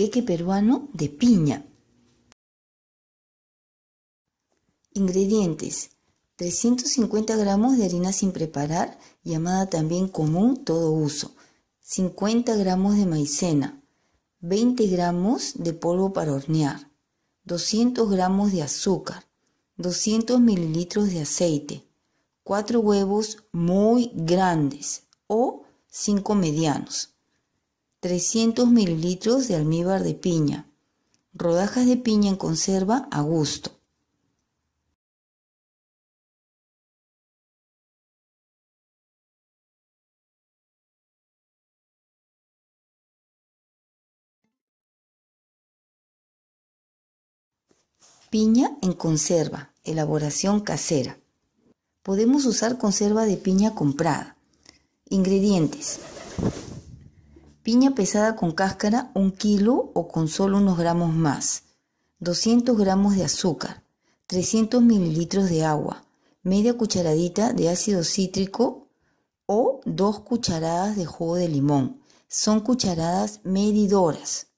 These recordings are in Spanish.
queque peruano de piña. Ingredientes. 350 gramos de harina sin preparar, llamada también común todo uso. 50 gramos de maicena. 20 gramos de polvo para hornear. 200 gramos de azúcar. 200 mililitros de aceite. 4 huevos muy grandes o 5 medianos. 300 mililitros de almíbar de piña, rodajas de piña en conserva a gusto. Piña en conserva, elaboración casera. Podemos usar conserva de piña comprada. Ingredientes. Piña pesada con cáscara, un kilo o con solo unos gramos más. 200 gramos de azúcar. 300 mililitros de agua. Media cucharadita de ácido cítrico o dos cucharadas de jugo de limón. Son cucharadas medidoras.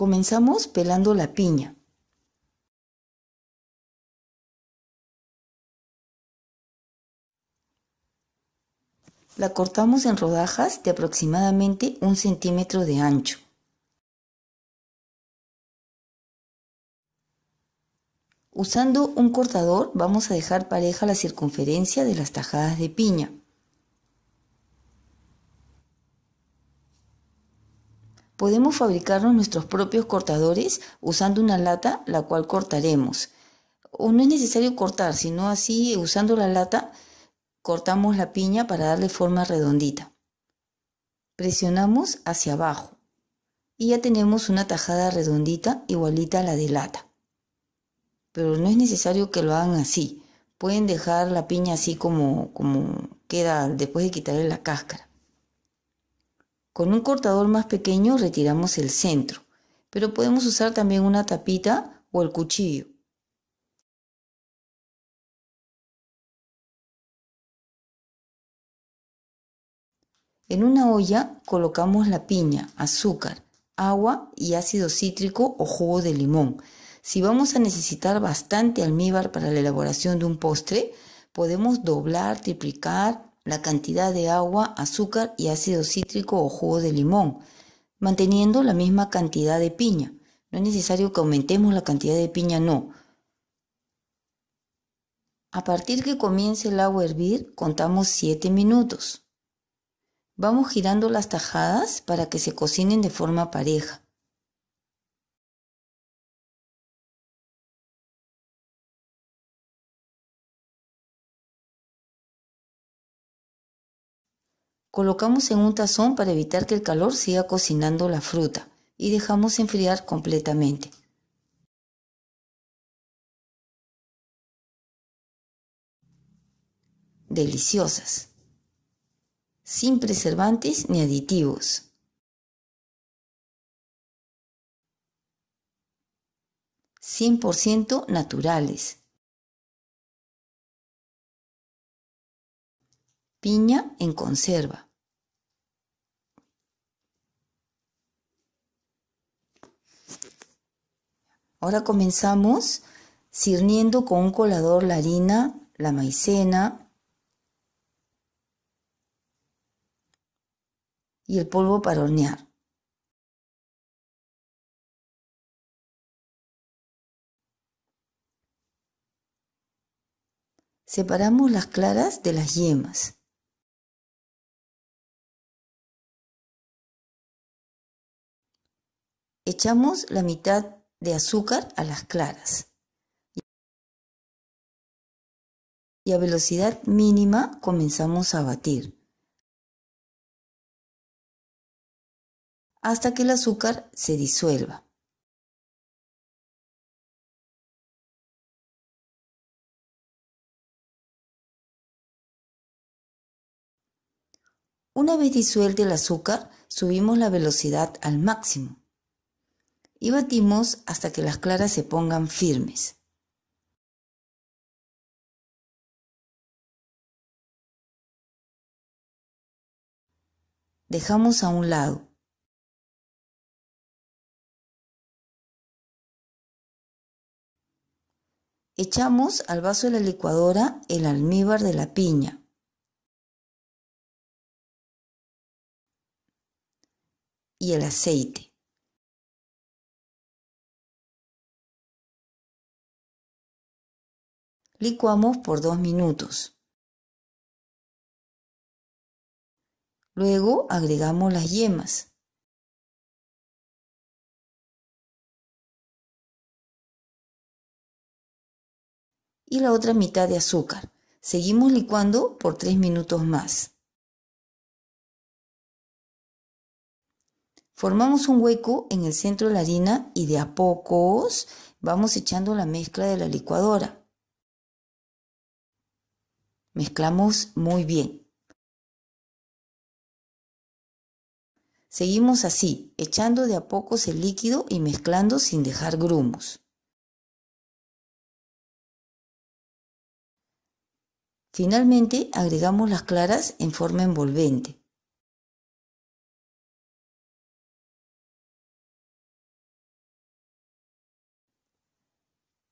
Comenzamos pelando la piña. La cortamos en rodajas de aproximadamente un centímetro de ancho. Usando un cortador vamos a dejar pareja la circunferencia de las tajadas de piña. Podemos fabricarnos nuestros propios cortadores usando una lata la cual cortaremos. O no es necesario cortar, sino así usando la lata cortamos la piña para darle forma redondita. Presionamos hacia abajo y ya tenemos una tajada redondita igualita a la de lata. Pero no es necesario que lo hagan así. Pueden dejar la piña así como, como queda después de quitarle la cáscara. Con un cortador más pequeño retiramos el centro, pero podemos usar también una tapita o el cuchillo. En una olla colocamos la piña, azúcar, agua y ácido cítrico o jugo de limón. Si vamos a necesitar bastante almíbar para la elaboración de un postre, podemos doblar, triplicar la cantidad de agua, azúcar y ácido cítrico o jugo de limón, manteniendo la misma cantidad de piña. No es necesario que aumentemos la cantidad de piña, no. A partir que comience el agua a hervir, contamos 7 minutos. Vamos girando las tajadas para que se cocinen de forma pareja. Colocamos en un tazón para evitar que el calor siga cocinando la fruta y dejamos enfriar completamente. Deliciosas. Sin preservantes ni aditivos. 100% naturales. Piña en conserva. Ahora comenzamos cirniendo con un colador la harina, la maicena y el polvo para hornear. Separamos las claras de las yemas. Echamos la mitad de azúcar a las claras y a velocidad mínima comenzamos a batir hasta que el azúcar se disuelva. Una vez disuelto el azúcar, subimos la velocidad al máximo y batimos hasta que las claras se pongan firmes. Dejamos a un lado. Echamos al vaso de la licuadora el almíbar de la piña. y el aceite. Licuamos por dos minutos. Luego agregamos las yemas. Y la otra mitad de azúcar. Seguimos licuando por tres minutos más. Formamos un hueco en el centro de la harina y de a pocos vamos echando la mezcla de la licuadora. Mezclamos muy bien. Seguimos así, echando de a pocos el líquido y mezclando sin dejar grumos. Finalmente agregamos las claras en forma envolvente.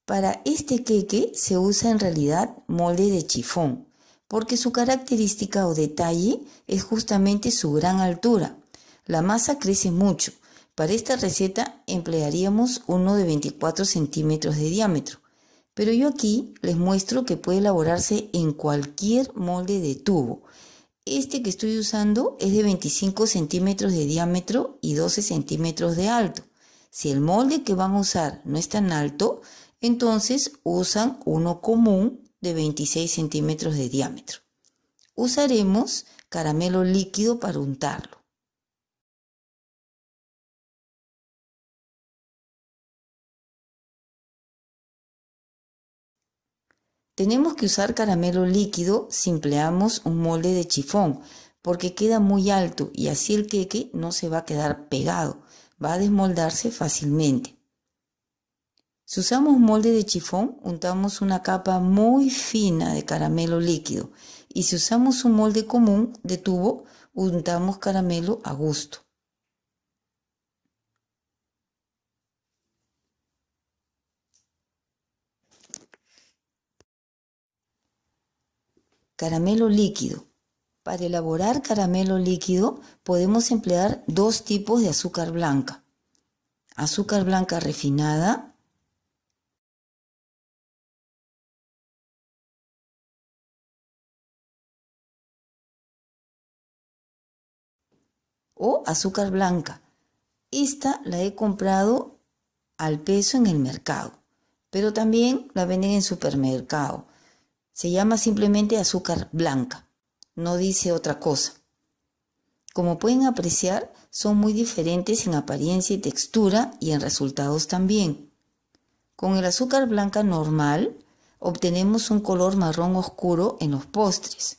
Para este queque se usa en realidad molde de chifón, porque su característica o detalle es justamente su gran altura. La masa crece mucho. Para esta receta emplearíamos uno de 24 centímetros de diámetro, pero yo aquí les muestro que puede elaborarse en cualquier molde de tubo. Este que estoy usando es de 25 centímetros de diámetro y 12 centímetros de alto. Si el molde que van a usar no es tan alto, entonces usan uno común de 26 centímetros de diámetro. Usaremos caramelo líquido para untarlo. Tenemos que usar caramelo líquido si empleamos un molde de chifón, porque queda muy alto y así el queque no se va a quedar pegado, va a desmoldarse fácilmente. Si usamos molde de chifón, untamos una capa muy fina de caramelo líquido y si usamos un molde común de tubo, untamos caramelo a gusto. Caramelo líquido. Para elaborar caramelo líquido podemos emplear dos tipos de azúcar blanca. Azúcar blanca refinada o azúcar blanca. Esta la he comprado al peso en el mercado, pero también la venden en supermercado. Se llama simplemente azúcar blanca, no dice otra cosa. Como pueden apreciar, son muy diferentes en apariencia y textura y en resultados también. Con el azúcar blanca normal obtenemos un color marrón oscuro en los postres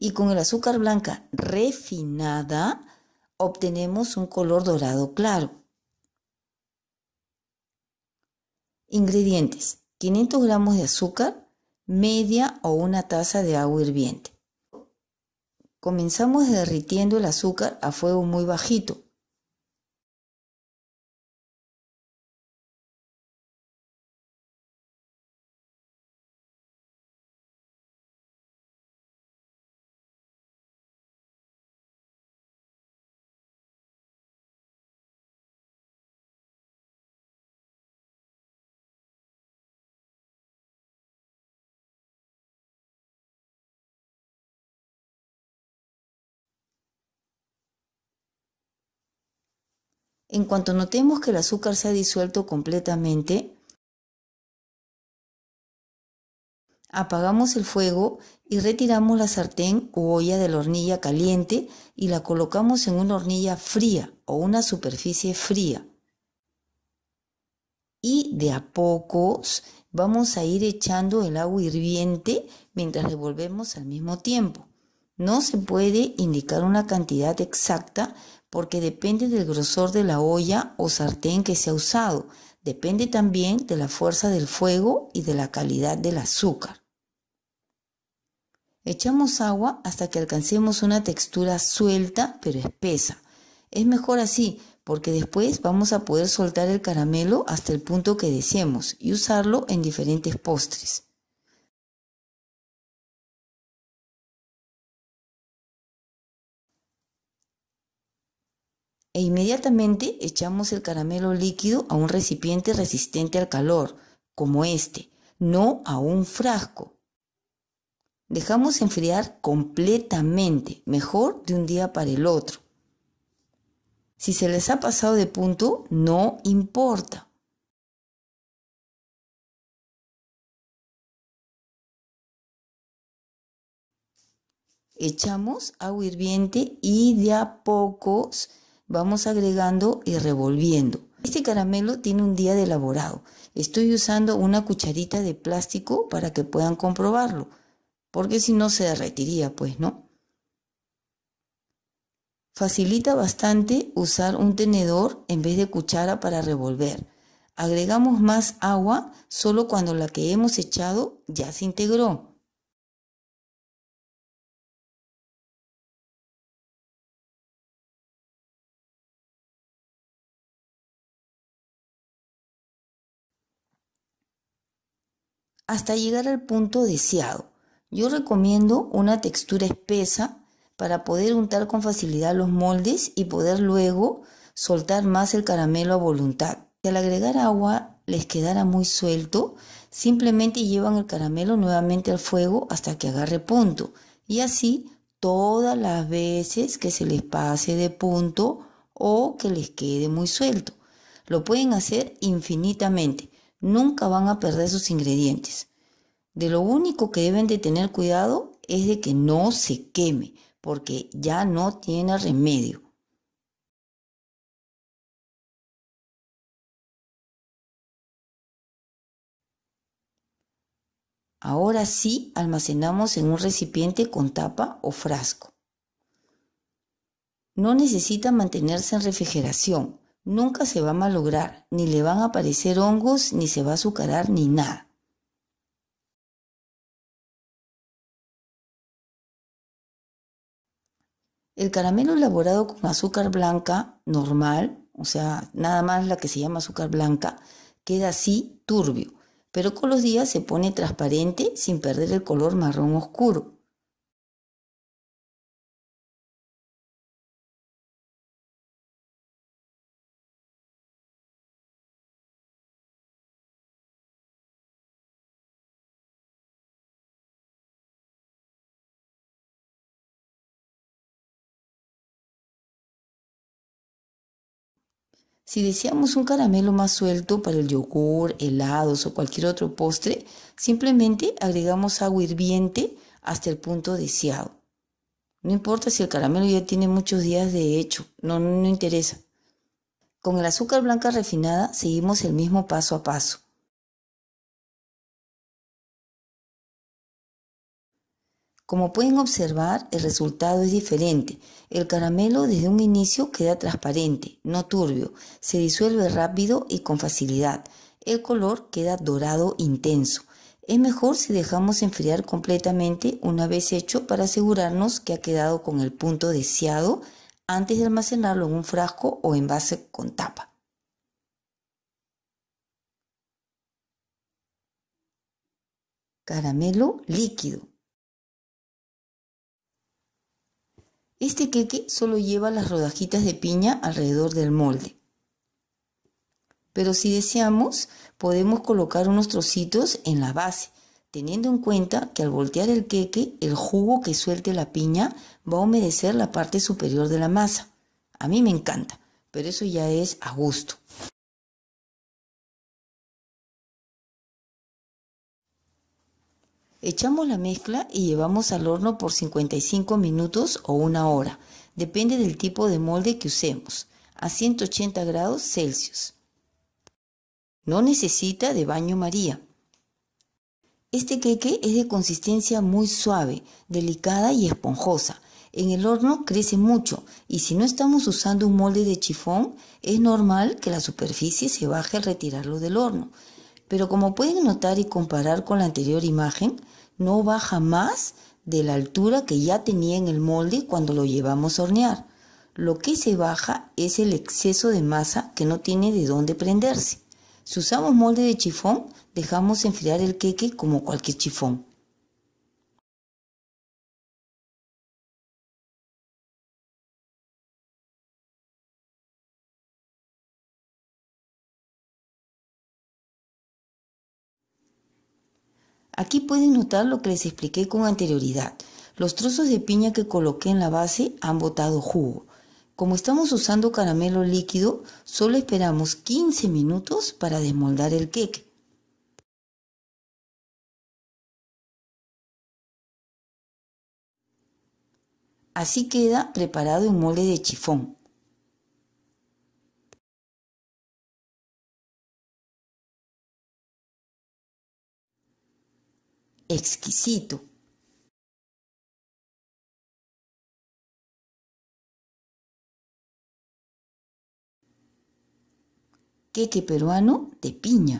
y con el azúcar blanca refinada obtenemos un color dorado claro. Ingredientes. 500 gramos de azúcar, media o una taza de agua hirviente. Comenzamos derritiendo el azúcar a fuego muy bajito En cuanto notemos que el azúcar se ha disuelto completamente, apagamos el fuego y retiramos la sartén u olla de la hornilla caliente y la colocamos en una hornilla fría o una superficie fría. Y de a pocos vamos a ir echando el agua hirviente mientras revolvemos al mismo tiempo. No se puede indicar una cantidad exacta porque depende del grosor de la olla o sartén que se ha usado, depende también de la fuerza del fuego y de la calidad del azúcar. Echamos agua hasta que alcancemos una textura suelta pero espesa. Es mejor así porque después vamos a poder soltar el caramelo hasta el punto que deseemos y usarlo en diferentes postres. e inmediatamente echamos el caramelo líquido a un recipiente resistente al calor, como este, no a un frasco. Dejamos enfriar completamente, mejor de un día para el otro. Si se les ha pasado de punto, no importa. Echamos agua hirviente y de a pocos Vamos agregando y revolviendo. Este caramelo tiene un día de elaborado. Estoy usando una cucharita de plástico para que puedan comprobarlo, porque si no se derretiría, pues, ¿no? Facilita bastante usar un tenedor en vez de cuchara para revolver. Agregamos más agua solo cuando la que hemos echado ya se integró. hasta llegar al punto deseado. Yo recomiendo una textura espesa para poder untar con facilidad los moldes y poder luego soltar más el caramelo a voluntad. Si al agregar agua les quedara muy suelto, simplemente llevan el caramelo nuevamente al fuego hasta que agarre punto y así todas las veces que se les pase de punto o que les quede muy suelto. Lo pueden hacer infinitamente nunca van a perder sus ingredientes. De lo único que deben de tener cuidado es de que no se queme, porque ya no tiene remedio. Ahora sí almacenamos en un recipiente con tapa o frasco. No necesita mantenerse en refrigeración, nunca se va a malograr, ni le van a aparecer hongos, ni se va a azucarar, ni nada. El caramelo elaborado con azúcar blanca normal, o sea, nada más la que se llama azúcar blanca, queda así turbio, pero con los días se pone transparente sin perder el color marrón oscuro. Si deseamos un caramelo más suelto para el yogur, helados o cualquier otro postre, simplemente agregamos agua hirviente hasta el punto deseado. No importa si el caramelo ya tiene muchos días de hecho, no, no, interesa. Con el azúcar blanca refinada seguimos el mismo paso a paso. Como pueden observar, el resultado es diferente. El caramelo desde un inicio queda transparente, no turbio, se disuelve rápido y con facilidad. El color queda dorado intenso. Es mejor si dejamos enfriar completamente una vez hecho para asegurarnos que ha quedado con el punto deseado antes de almacenarlo en un frasco o envase con tapa. Caramelo líquido. Este queque solo lleva las rodajitas de piña alrededor del molde. Pero si deseamos, podemos colocar unos trocitos en la base, teniendo en cuenta que al voltear el queque, el jugo que suelte la piña va a humedecer la parte superior de la masa. A mí me encanta, pero eso ya es a gusto. Echamos la mezcla y llevamos al horno por 55 minutos o una hora, depende del tipo de molde que usemos, a 180 grados Celsius. No necesita de baño María. Este queque es de consistencia muy suave, delicada y esponjosa. En el horno crece mucho y si no estamos usando un molde de chifón, es normal que la superficie se baje al retirarlo del horno pero como pueden notar y comparar con la anterior imagen, no baja más de la altura que ya tenía en el molde cuando lo llevamos a hornear. Lo que se baja es el exceso de masa que no tiene de dónde prenderse. Si usamos molde de chifón, dejamos enfriar el queque como cualquier chifón. Aquí pueden notar lo que les expliqué con anterioridad. Los trozos de piña que coloqué en la base han botado jugo. Como estamos usando caramelo líquido, solo esperamos 15 minutos para desmoldar el queque. Así queda preparado un molde de chifón. exquisito. Queque peruano de piña.